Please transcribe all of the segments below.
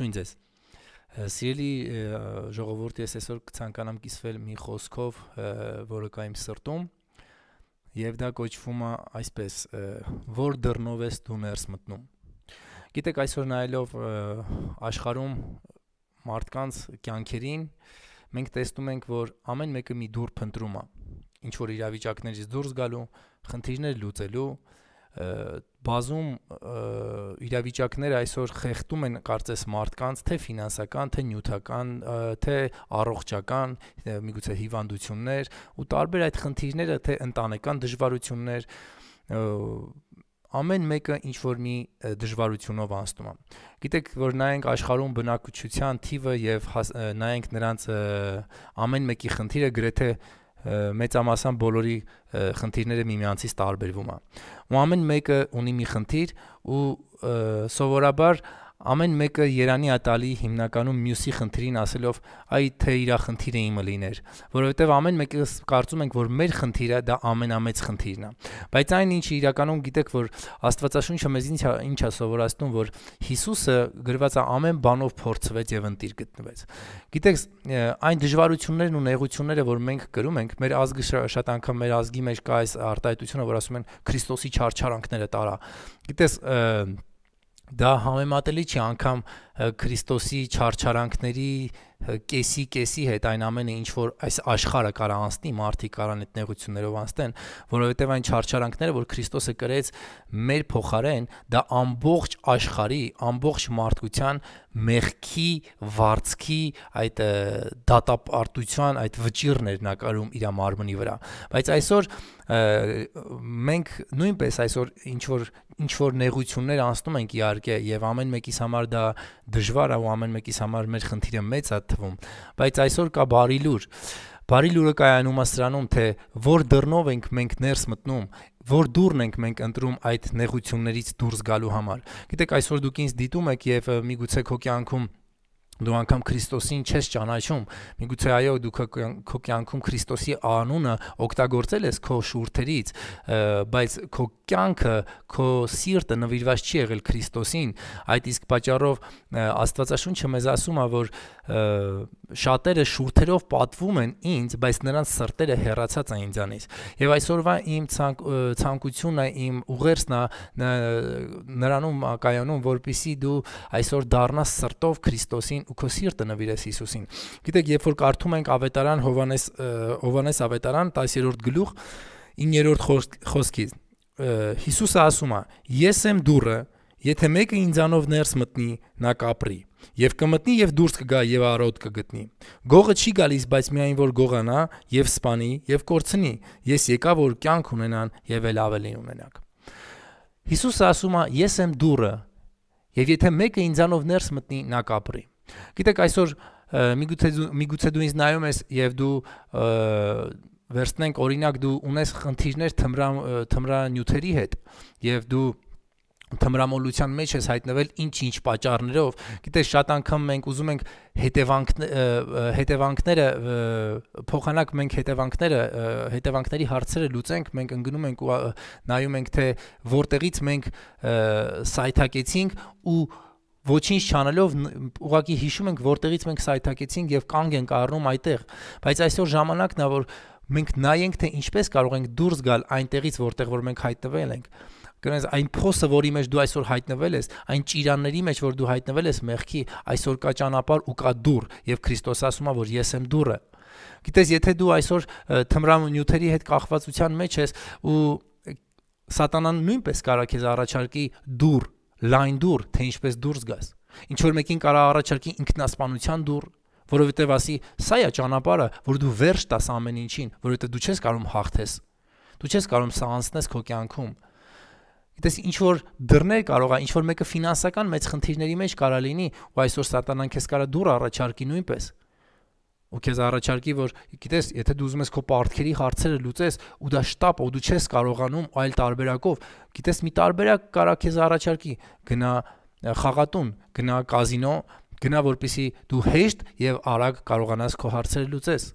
Ողջույն ձեզ։ Սիրելի ժողովուրդ, ես այսօր կցանկանամ կիսվել մի խոսքով, որը կա իմ սրտում, եւ դա կոչվում է այսպես. որ դռնով ես դու ներս մտնում։ Գիտեք, այսօր նայելով աշխարհում մարդկանց կյանքերին, մենք տեսնում ենք, որ ամեն մեկը մի դուր փնտրում է։ Ինչ որ իրավիճակներից դուրս գալու, խնդիրներ լուծելու, բազում իրավիճակները այսօր խեղդում են կարծես մարդկանց թե ֆինանսական, թե նյութական, թե առողջական, միգուցե հիվանդություններ ու տարբեր այդ խնդիրները, թե ընտանեկան դժվարություններ ամեն մեկը ինչ որ մի դժվարությունով անցնում է։ Գիտեք, որ նայենք աշխարհում բնակչության թիվը եւ նայենք նրանց ամեն մեկի խնդիրը գրեթե մեծամասն բոլորի խնդիրները միմյանցից տարբերվում է։ Ու ամեն մեկը ունի մի խնդիր ու սովորաբար Ամեն մեկը Երանի ատալի հիմնականում մյուսի խնդրին ասելով այ թե իրա խնդիրը իմը լիներ, որովհետև ամեն մեկը կարծում ենք, որ մեր խնդիրը դա ամենամեծ խնդիրն է։ Բայց այն ինչը իրականում գիտեք, որ Աստվածաշունչը մեզ ինչ ինչ է սովորացնում, որ Հիսուսը գրված է ամեն բանով փորձվեց եւ ընտիր գտնվեց։ Գիտեք, այն դժվարություններն ու նեղությունները, որ մենք գրում ենք, մեր ազգը շատ անգամ մեր ազգի մեջ կա այս արտահայտությունը, որ ասում են Քրիստոսի չարչարանքները տարա։ Գիտես, և, դա համեմատելի չի անգամ Քրիստոսի չարչարանքների կեսի կեսի հետ այն ամենը ինչ որ այս աշխարհը կարա անցնի, մարդիկ կարան այդ նեղություններով անցնեն, որովհետև այն չարչարանքները, որ Քրիստոսը կրեց մեր փոխարեն, դա ամբողջ աշխարհի, ամբողջ մարդկության մեղքի, վարցքի, այդ դատապարտության, այդ վճիռներն է կարում իր մարմնի վրա։ Բայց այսօր մենք նույնպես այսօր ինչ որ ինչ որ նեղություններ անցնում ենք իհարկե եւ ամեն մեկիս համար դա դժվար է ու ամեն մեկիս համար մեր խնդիրը մեծ է թվում, բայց այսօր կա բարի լուր։ Բարի լուրը կայանում է սրանում, թե որ դռնով ենք մենք ներս մտնում, որ դուրն ենք մենք ընտրում այդ նեղություններից դուրս գալու համար։ Գիտեք, այսօր դուք ինձ դիտում եք եւ միգուցե քո կյանքում դու անգամ Քրիստոսին չես ճանաչում։ Միգուցե այո, դու քո կյանքում Քրիստոսի անունը օգտագործել ես քո շուրթերից, բայց քո կյանքը, քո սիրտը նվիրված չի եղել Քրիստոսին։ Այդ իսկ պատճառով Աստվածաշունչը մեզ ասում է, որ շատերը շուրթերով պատվում են ինձ, բայց նրանց սրտերը հեռացած են ինձանից։ Եվ այսօրվա իմ ցանկությունը, իմ ուղերձն նրանում կայանում, որpիսի դու այսօր դառնաս սրտով Քրիստոսին ու քո սիրտը նվիրես Հիսուսին։ Գիտեք, երբ որ կարդում ենք Ավետարան Հովանես Հովանես Ավետարան 10-րդ գլուխ 9-րդ խոսքից Հիսուսը ասում է. Ես եմ դուրը, Եթե մեկը ինձանով ներս մտնի, նա կապրի։ Եվ կմտնի եւ դուրս կգա եւ արոտ կգտնի։ Գողը չի գալիս, բայց միայն որ գողանա եւ սپانի եւ կորցնի։ Ես եկա որ կյանք ունենան եւ էլ ավելին ունենակ։ Հիսուսը ասում է. Ես եմ դուրը։ Եվ եթե մեկը ինձանով ներս մտնի, նա կապրի։ Գիտեք, այսօր միգուցե միգուցե դու ինձ նայում ես եւ դու վերցնենք օրինակ դու ունես խնդիրներ թմրա թմրանյութերի հետ եւ դու թմրամոլության մեջ ես հայտնվել ինչ-ինչ պատճառներով։ Գիտես, շատ անգամ մենք ուզում ենք հետևանք հետևանքները փոխանակ մենք հետևանքները հետևանքների հարցերը լուծենք, մենք ընկնում ենք ու նայում ենք թե որտեղից մենք սայթակեցինք ու ոչինչ չանելով ուղղակի հիշում ենք որտեղից մենք սայթակեցինք եւ կանգ ենք առնում այդտեղ բայց այսօր ժամանակն է որ մենք նայենք թե ինչպես կարող ենք դուրս գալ այնտեղից որտեղ որ մենք հայտնվել ենք կնես այն փոսը, որի մեջ դու այսօր հայտնվել ես, այն ճիրանների մեջ, որ դու հայտնվել ես, մեղքի այսօր կա ճանապարհ ու կա դուռ, եւ Քրիստոս ասում է, որ ես եմ դուռը։ Գիտես, եթե դու այսօր թմրամ նյութերի հետ կախվածության մեջ ես ու սատանան նույնպես կարա քեզ առաջարկի դուռ լայն դուր, թե ինչպես դուրս գաս։ Ինչ որ մեկին կարա առաջարկի ինքնասպանության դուր, որովհետև ասի, սա է ճանապարհը, որ դու վերջ տաս ամեն ինչին, որովհետև դու չես կարող հաղթես։ Դու չես կարող սա անցնես քո կյանքում։ Գիտես, ինչ որ դռներ կարող է, ինչ որ մեկը ֆինանսական մեծ խնդիրների մեջ կարա լինի, ու այսօր սատանան քեզ կարա դուր առաջարկի նույնպես ու քեզ առաջարկի որ գիտես եթե դու ուզում ես քո պարտքերի հարցերը լուծես ու դա շտապ ու դու չես կարողանում այլ տարբերակով գիտես մի տարբերակ կարա քեզ առաջարկի գնա խաղատուն գնա կազինո գնա որպիսի դու հեշտ եւ արագ կարողանաս քո հարցերը լուծես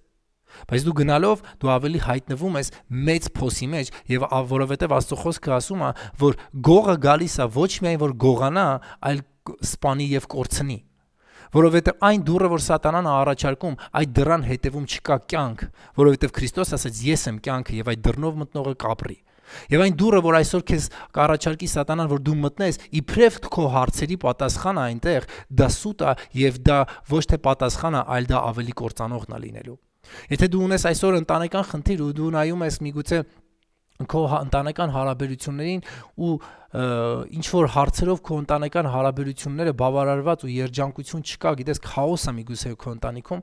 բայց դու գնալով դու ավելի հայտնվում ես մեծ փոսի մեջ եւ որովհետեւ աստծո խոսքը ասում է որ գողը գալիս է ոչ միայն որ գողանա այլ սպանի եւ կորցնի որովհետև այն դուռը, որ սատանան առաջարկում, այդ դռան հետևում չկա կյանք, որովհետև Քրիստոս ասաց՝ ես եմ կյանքը եւ այդ դռնով մտնողը կապրի։ Եվ այն դուռը, որ այսօր քեզ կառաջարկի սատանան, որ դու մտնես, իբրև քո հարցերի պատասխանը այնտեղ դա սուտ է եւ դա ոչ թե պատասխանը, այլ դա ավելի կործանողն է լինելու։ Եթե դու ունես այսօր ընտանեկան խնդիր ու դու նայում ես միգուցե մի քո հա- ընտանեկան հարաբերություններին ու ինչ որ հարցերով քո ընտանեկան հարաբերությունները բավարարված ու երջանկություն չկա, գիտես, քաոս է միգուցե քո ընտանիքում,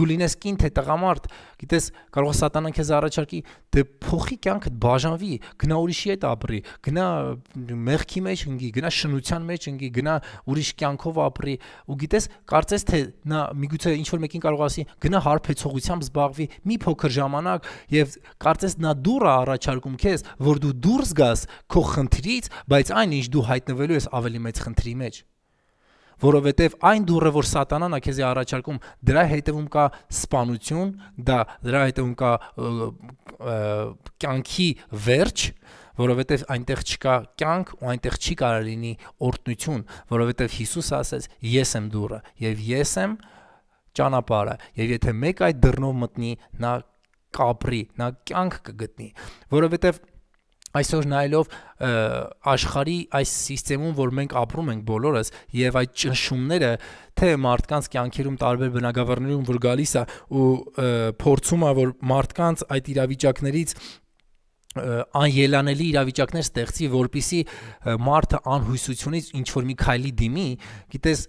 դու լինես կին թե տղամարդ, գիտես, կարող է սատանան քեզ առաջարկի, դե փոխի կյանքդ բաժանվի, գնա ուրիշի հետ ապրի, գնա մեղքի մեջ ընկի, գնա շնության մեջ ընկի, գնա ուրիշ կյանքով ապրի, ու գիտես, կարծես թե նա միգուցե ինչ որ մեկին կարող ասի, գնա հարբեցողությամբ զբաղվի մի փոքր ժամանակ եւ կարծես նա դուռ է առաջարկում քեզ, որ դու դուրս գաս քո խնդրից, բայց այնինչ դու հայտնվելու ես ավելի մեծ խնդրի մեջ որովհետև այն դուռը, որ սատանան է քեզի առաջարկում, դրա հետևում կա սպանություն, դա դրա հետևում կա կյանքի վերջ, որովհետև այնտեղ չկա կյանք ու այնտեղ չի կարող լինի օրտնություն, որովհետև Հիսուս ասաց. Ես եմ դուռը եւ ես եմ ճանապարհը եւ եթե մեկ այդ դռնով մտնի, նա կապրի, նա կյանք կգտնի, որովհետև այսօր նայելով աշխարի այս համակարգում, որ մենք ապրում ենք բոլորս, եւ այդ ճնշումները թե մարդկանց կյանքերում տարբեր բնակավարներում որ գալիս է ու փորձում է որ մարդկանց այդ իրավիճակներից անելանելի իրավիճակներ ստեղծի, որpիսի մարդը անհույսությունից ինչ որ մի քայլի դիմի, գիտես,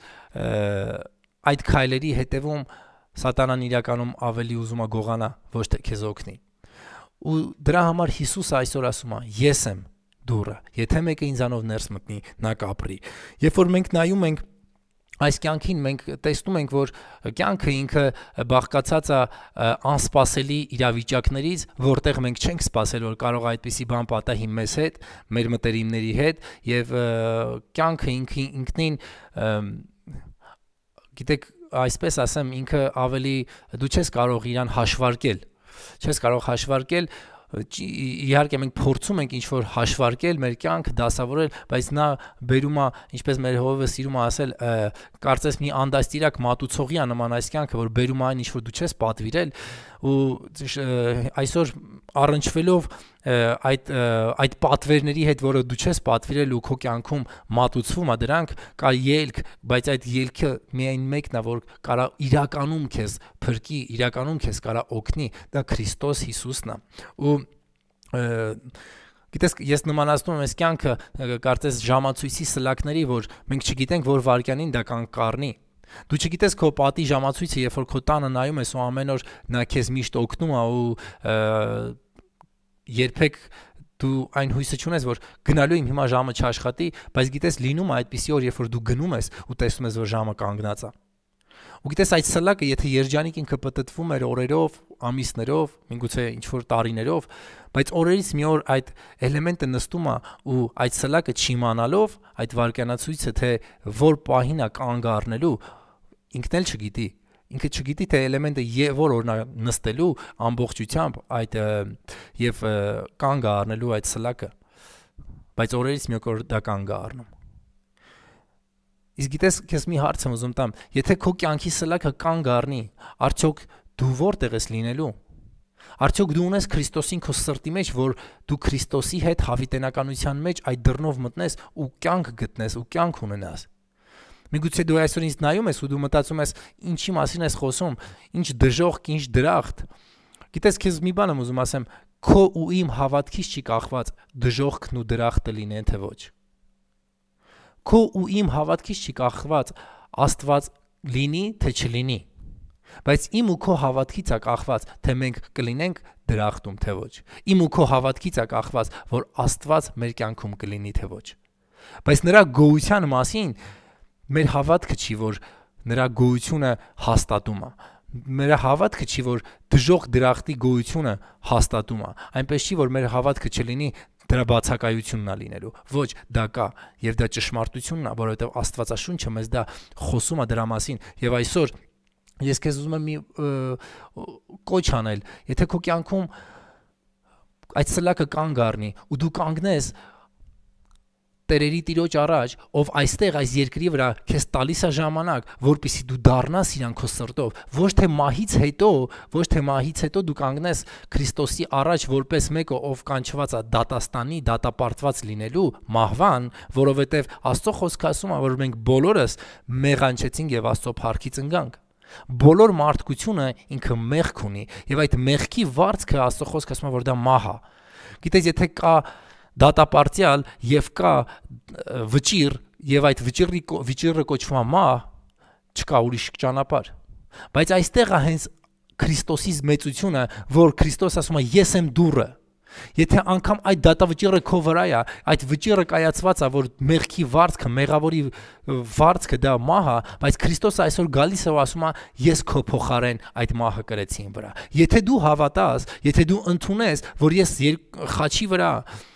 այդ քայլերի հետևում սատանան իրականում ավելի ուզում է գողանա, ոչ թե քեզ օգնի ու դրա համար Հիսուսը այսօր ասում է ես եմ դուրը եթե մեկը ինձանով ներս մտնի նա կապրի երբ որ մենք նայում ենք այս կյանքին մենք տեսնում ենք որ կյանքը ինքը բաղկացած է անսպասելի իրավիճակներից որտեղ մենք չենք սպասել որ կարող այդպիսի բան պատահի մեզ հետ մեր մտերիմների հետ եւ կյանքը ինքի ինքնին գիտեք այսպես ասեմ ինքը ավելի դու չես կարող իրան հաշվարկել չես կարող հաշվարկել իհարկե մենք փորձում ենք ինչ որ հաշվարկել մեր կյանքը, դասավորել, բայց նա բերում է, ինչպես մեր հովը սիրում է ասել, կարծես մի անդաստիրակ մատուցողի է նման այս կյանքը, որ բերում է այն ինչ որ դու չես պատվիրել ու այսօր առնչվելով այդ այդ պատվերների հետ, որը դու չես պատվիրել ու քո կյանքում մատուցվում, ա դրանք կա ելք, բայց այդ ելքը միայն մեկն է, որ կարա իրականում քեզ փրկի, իրականում քեզ կարա օգնի, դա Քրիստոս Հիսուսն է։ Ու Գիտես, ես նմանացնում եմ այս կյանքը կարծես ժամացույցի սլակների, որ մենք չգիտենք որ վարքյանին դա կան կառնի, Դու չգիտես քո պատի ժամացույցը, երբ որ քո տանը նայում ես ու ամեն օր նա քեզ միշտ օգնում է ու երբեք դու այն հույսը չունես, որ գնալու իմ հիմա ժամը չաշխատի, բայց գիտես լինում է այդպիսի օր, երբ որ դու գնում ես ու տեսնում ես, որ ժամը կանգնած է։ Ու գիտես այդ սլակը, եթե երջանիկ ինքը պատտվում էր օրերով, ամիսներով, միգուցե ինչ որ տարիներով, բայց օրերից մի օր այդ էլեմենտը նստում է ու այդ սլակը չիմանալով, այդ վարկանացույցը թե որ պահին է կանգ առնելու, ինքն էլ չգիտի, ինքը չգիտի թե էլեմենտը եւ որ օրնա նստելու ամբողջությամբ այդ եւ կանգ առնելու այդ սլակը բայց օրերից մի օր դա կանգ առնում իսկ գիտես քեզ մի հարց եմ ուզում տամ եթե քո կյանքի սլակը կանգ առնի արդյոք դու որտեղ ես լինելու Արդյոք դու ունես Քրիստոսին քո սրտի մեջ, որ դու Քրիստոսի հետ հավիտենականության մեջ այդ դռնով մտնես ու կյանք գտնես ու կյանք ունենաս։ Միգուցե դու այսօր ինձ նայում ես ու դու մտածում ես ինչի մասին ես խոսում, ինչ դժողք, ինչ դրախտ։ Գիտես, քեզ մի բան եմ ուզում ասեմ, քո ու իմ հավատքից չի կախված դժողքն ու դրախտը լինեն թե ոչ։ Քո ու իմ հավատքից չի կախված Աստված լինի թե չլինի։ Բայց իմ ու քո հավատքից է կախված, թե մենք կլինենք դրախտում թե ոչ։ Իմ ու քո հավատքից է կախված, որ Աստված մեր կյանքում կլինի թե ոչ։ Բայց նրա գոհության մասին մեր հավատքը չի, որ նրա գոյությունը հաստատում է մեր հավատքը չի որ դժող դրախտի գոյությունը հաստատում է այնպես չի որ մեր հավատքը չլինի դրա բացակայությունն է լինելու ոչ դա կա եւ դա ճշմարտությունն է որովհետեւ աստվածաշունչը մեզ դա խոսում է դրա մասին եւ այսօր ես քեզ ուզում եմ մի կոչ անել եթե քո կյանքում այդ սլակը կանգ առնի ու դու կանգնես կան տերերի տիրոջ առաջ, ով այստեղ այս երկրի վրա քեզ տալիս է ժամանակ, որpիսի դու դառնաս իրան քո սրտով, ոչ թե մահից հետո, ոչ թե մահից հետո դու կանգնես Քրիստոսի առաջ որպես մեկը, ով կանչված է դատաստանի, դատապարտված լինելու մահվան, որովհետև Աստծո խոսքը ասում է, որ մենք բոլորս մեղանչեցինք եւ Աստծո փառքից ընկանք։ Բոլոր մարդկությունը ինքը մեղք ունի եւ այդ մեղքի վարձքը Աստծո խոսքը ասում է, որ դա մահ է։ Գիտես, եթե կա դատապարտյալ եւ կա վճիր եւ այդ վճիրի վճիրը կոչվում է մա չկա ուրիշ ճանապարհ բայց այստեղ է հենց Քրիստոսի մեծությունը որ Քրիստոս ասում է ես եմ դուրը Եթե անգամ այդ դատավճիռը քո վրա է, այդ վճիռը կայացված է, որ մեղքի վարձքը, մեղավորի վարձքը դա մահ է, բայց Քրիստոսը այսօր գալիս է ու ասում է, ես քո փոխարեն այդ մահը կրեցի իմ վրա։ Եթե դու հավատաս, եթե դու ընդունես, որ ես խաչի վրա եմ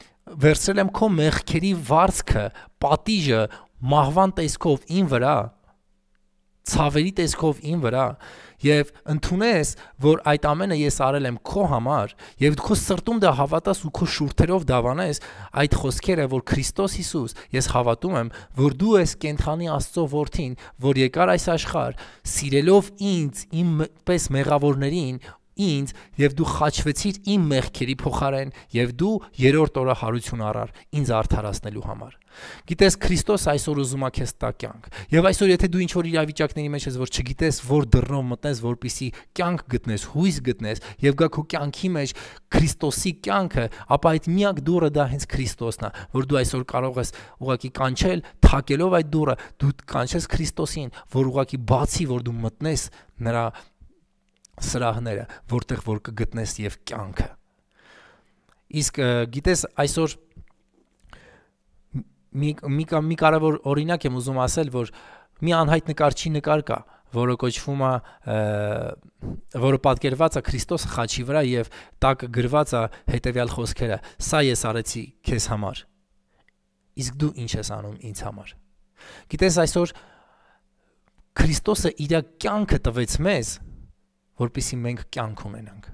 վերցրել եմ քո մեղքերի վարսքը, պատիժը մահվան տեսքով ին վրա, ցավերի տեսքով ին վրա եւ ընդունես, որ այդ ամենը ես արել եմ քո համար եւ քո սրտում դա հավատաս ու քո շուրթերով դավանես այդ խոսքերը, որ Քրիստոս Հիսուս, ես հավատում եմ, որ դու ես կենթանի Աստծո որդին, որ եկար այս աշխարհ, սիրելով ինձ, իմպես մեղավորներին ինձ եւ դու խաչվեցիր իմ մեղքերի փոխարեն եւ դու երրորդ օրը հարություն առար ինձ արդարացնելու համար։ Գիտես Քրիստոս այսօր ուզում է քեզ տա կյանք։ Եվ այսօր եթե դու ինչ-որ իրավիճակների մեջ ես, որ չգիտես որ դռնով մտնես, որպիսի կյանք գտնես, հույս գտնես եւ գա քո կյանքի մեջ Քրիստոսի կյանքը, ապա այդ միակ դուռը դա հենց Քրիստոսն է, որ դու այսօր կարող ես ուղակի կանչել, թակելով այդ դուռը, դու կանչես Քրիստոսին, որ ուղակի բացի որ դու մտնես նրա սրահները, որտեղ որ կգտնես եւ կյանքը։ Իսկ գիտես այսօր մի մի կամ մի կարևոր օրինակ եմ ուզում ասել, որ մի անհայտ նկարչի նկար կա, որը կոչվում է որը պատկերված է Քրիստոս խաչի վրա եւ տակ գրված է հետեւյալ խոսքերը. Սա ես արեցի քեզ համար։ Իսկ դու ինչ ես անում ինձ համար։ Գիտես այսօր Քրիստոսը իր կյանքը տվեց մեզ որpիսի մենք կյանք ունենանք։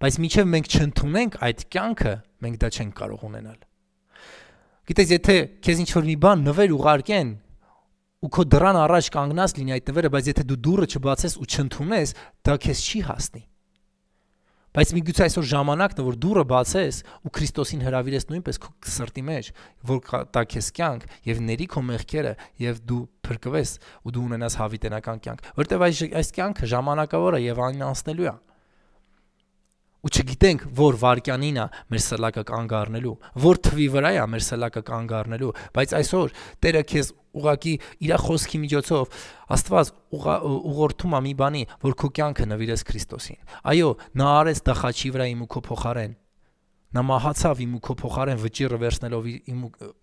Բայց միչև մենք չընդունենք այդ կյանքը, մենք դա չենք կարող ունենալ։ Գիտես, եթե քեզ ինչ-որ մի բան նվեր ուղարկեն, ու քո դրան առաջ կանգնած լինի այդ նվերը, բայց եթե դու դուրը չբացես ու չընդունես, դա քեզ չի հասնի։ Բայց միգուցե այսօր ժամանակն է, որ դուրը բացես ու Քրիստոսին հրավիրես նույնպես քո սրտի մեջ, որ տա քեզ կյանք եւ ների քո մեղքերը եւ դու փրկվես ու դու ունենաս հավիտենական կյանք, որտեւ այս այս կյանքը ժամանակավոր է եւ անանցնելու է ու չգիտենք որ վարքյանին է մեր սլակը կանգ առնելու, որ թվի վրա է մեր սլակը կանգ առնելու, բայց այսօր Տերը քեզ ուղակի իր խոսքի միջոցով Աստված ուղղորդում է մի բանի, որ քո կյանքը նվիրես Քրիստոսին։ Այո, նա արեց դախաչի վրա իմ ու քո փոխարեն, նա մահացավ իմ ու քո փոխարեն վճիռը վերցնելով իմ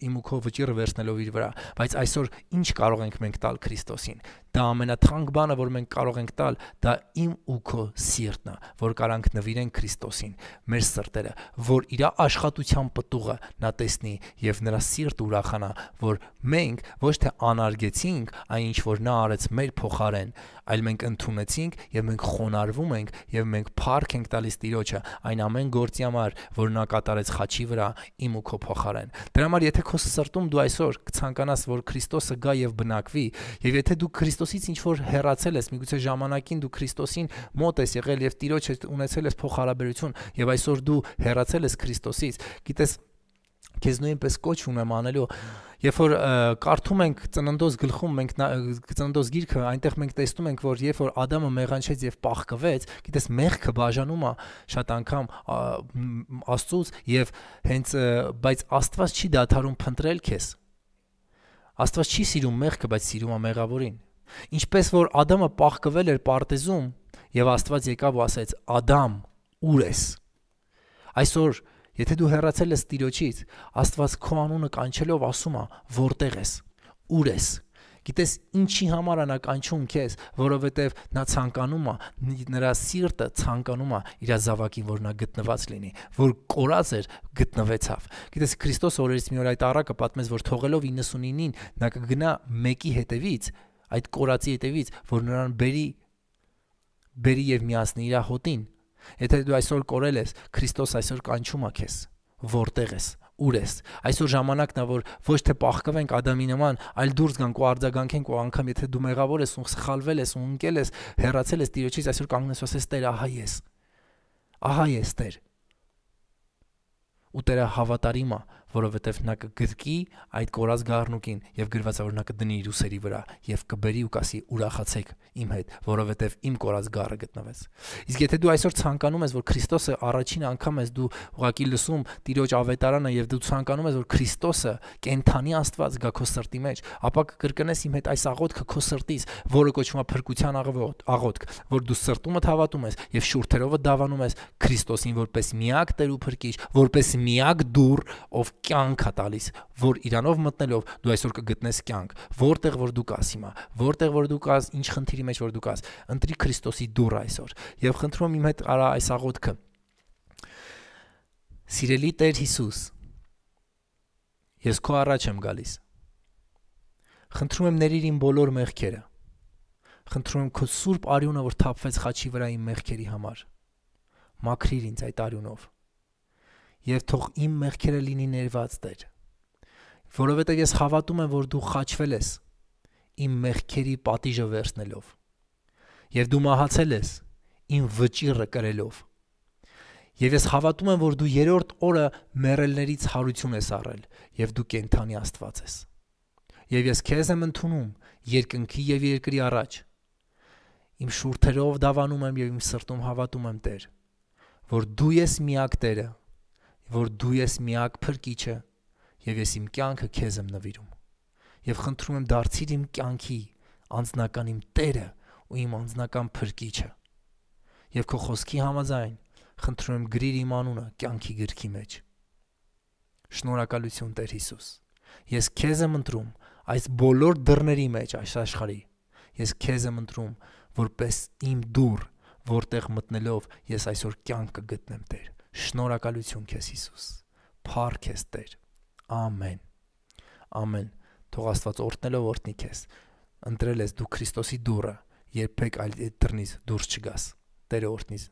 իմ ու քո վճիռը վերցնելով իր վրա բայց այսօր ինչ կարող ենք մենք տալ Քրիստոսին դա ամենաթանկ բանը որ մենք կարող ենք տալ դա իմ ու քո սիրտն է որ կարանք նվիրեն Քրիստոսին մեր սրտերը որ իր աշխատության պտուղը նա տեսնի եւ նրա սիրտը ուրախանա որ մենք ոչ թե անարգեցինք այն ինչ որ նա արեց մեր փոխարեն այլ մենք ընդունեցինք եւ մենք խոնարհվում ենք եւ մենք փառք ենք տալիս Տիրոջը այն ամեն գործի համար, որ նա կատարեց խաչի վրա իմ ու քո փոխարեն։ Դրա համար եթե քո սրտում դու այսօր կցանկանաս, որ Քրիստոսը գա եւ բնակվի, եւ եթե դու Քրիստոսից ինչ որ հեռացել ես, միգուցե ժամանակին դու Քրիստոսին մոտ ես եղել եւ Տիրոջ հետ ունեցել ես փոխհարաբերություն եւ այսօր դու հեռացել ես Քրիստոսից, գիտես քեզ նույնպես կոչում եմ անելու երբ որ կարդում ենք ծննդոց գլխում մենք ծննդոց գիրքը այնտեղ մենք տեսնում ենք որ երբ որ Ադամը մեղանչեց եւ պաղկվեց գիտես մեղքը բաժանում է շատ անգամ Աստծուց եւ հենց բայց Աստված չի դադարում փնտրել քեզ Աստված չի սիրում մեղքը բայց սիրում է մեղավորին ինչպես որ Ադամը պաղկվել էր պարտեզում եւ Աստված եկավ ու ասեց Ադամ ուր ես այսօր Եթե դու հեռացել ես Տիրոջից, Աստված քո անունը կանչելով ասում է, որտեղ ես, ուր ես։ Գիտես ինչի համար նա կանչում քեզ, որովհետև նա ցանկանում է նրա սիրտը ցանկանում է իր զավակին, որ նա գտնված լինի, որ կորած էր գտնվեցավ։ Գիտես Քրիստոս օրերից մի օր այդ առակը պատմեց, որ թողելով 99-ին նա կգնա մեկի հետևից, այդ կորածի հետևից, որ նրան բերի բերի եւ միասնի իր հոտին Եթե դու այսօր կորել ես, Քրիստոս այսօր կանչում է քեզ։ Որտեղ ես ուր ես։ Այսօր ժամանակն է, որ ոչ թե պահկվենք Ադամի նման, այլ դուրս գանք ու արձագանքենք ու անգամ եթե դու մեղավոր ես, ու սխալվել ես, ու ընկել ես, հերացել ես Տիրոջից, այսօր կանգնես ու ասես Տեր, ահա ես։ Ահա ես Տեր։ Ու Տերը հավատարիմ է, որովհետև նա կգրկի այդ կորած գառնուկին եւ գրված օրինակը դնի իր ուսերի վրա եւ կբերի ու կասի ուրախացեք իմ հետ, որովհետև իմ կորած գառը գտնվեց։ Իսկ եթե դու այսօր ցանկանում ես, որ Քրիստոսը առաջին անգամ ես դու ուղակի լսում Տիրոջ ավետարանը եւ դու ցանկանում ես, որ Քրիստոսը կենթանի Աստված գա քո սրտի մեջ, ապա կկրկնես իմ հետ այս աղոթքը քո սրտից, որը կոչվում է փրկության աղոթք, որ դու սրտումդ հավատում ես եւ շուրթերովը դավանում ես Քրիստոսին որպես միակ Տեր ու փրկիչ, որպես միակ դուր, ով կյանք է տալիս, որ իրանով մտնելով դու այսօր կգտնես կյանք, որտեղ որ դու կաս հիմա, որտեղ որ դու կաս, ինչ խնդրի մեջ որ դու կաս, ընտրի Քրիստոսի դուռ այսօր։ Եվ խնդրում եմ իմ հետ արա այս աղոթքը։ Սիրելի Տեր Հիսուս, ես քո առաջ եմ գալիս։ Խնդրում եմ ներիր իմ բոլոր մեղքերը։ Խնդրում եմ քո սուրբ արյունը, որ թափվեց խաչի վրա իմ մեղքերի համար։ Մաքրիր ինձ այդ արյունով եւ թող իմ մեղքերը լինի ներված Տեր։ Որովհետեւ ես հավատում եմ, որ դու խաչվել ես իմ մեղքերի պատիժը վերցնելով։ Եվ դու մահացել ես իմ վճիրը կրելով։ Եվ ես հավատում եմ, որ դու երրորդ օրը մեռելներից հարություն ես առել, եւ դու կենթանի Աստված ես։ Եվ ես քեզ եմ ընդունում երկնքի եւ երկրի առաջ։ Իմ շուրթերով դավանում եմ եւ իմ սրտում հավատում եմ Տեր, որ դու ես միակ Տերը, որ դու ես միակ փրկիչը եւ ես իմ կյանքը քեզ եմ նվիրում եւ խնդրում եմ դարձիր իմ կյանքի անձնական իմ Տերը ու իմ անձնական փրկիչը եւ քո խոսքի համաձայն խնդրում եմ գրիր իմ անունը կյանքի գրքի մեջ շնորհակալություն Տեր Հիսուս ես քեզ եմ ընտրում այս բոլոր դռների մեջ այս աշխարհի ես քեզ եմ ընտրում որպես իմ դուռ որտեղ մտնելով ես այսօր կյանք կգտնեմ Տեր Շնորհակալություն քեզ Հիսուս։ Փառք ես Տեր։ Ամեն։ Ամեն։ Թող Աստված օրտնելով օրտնի քեզ։ Ընտրել ես դու Քրիստոսի դուռը, երբեք այլ այդ դռնից դուրս չգաս։ Տերը օրտնից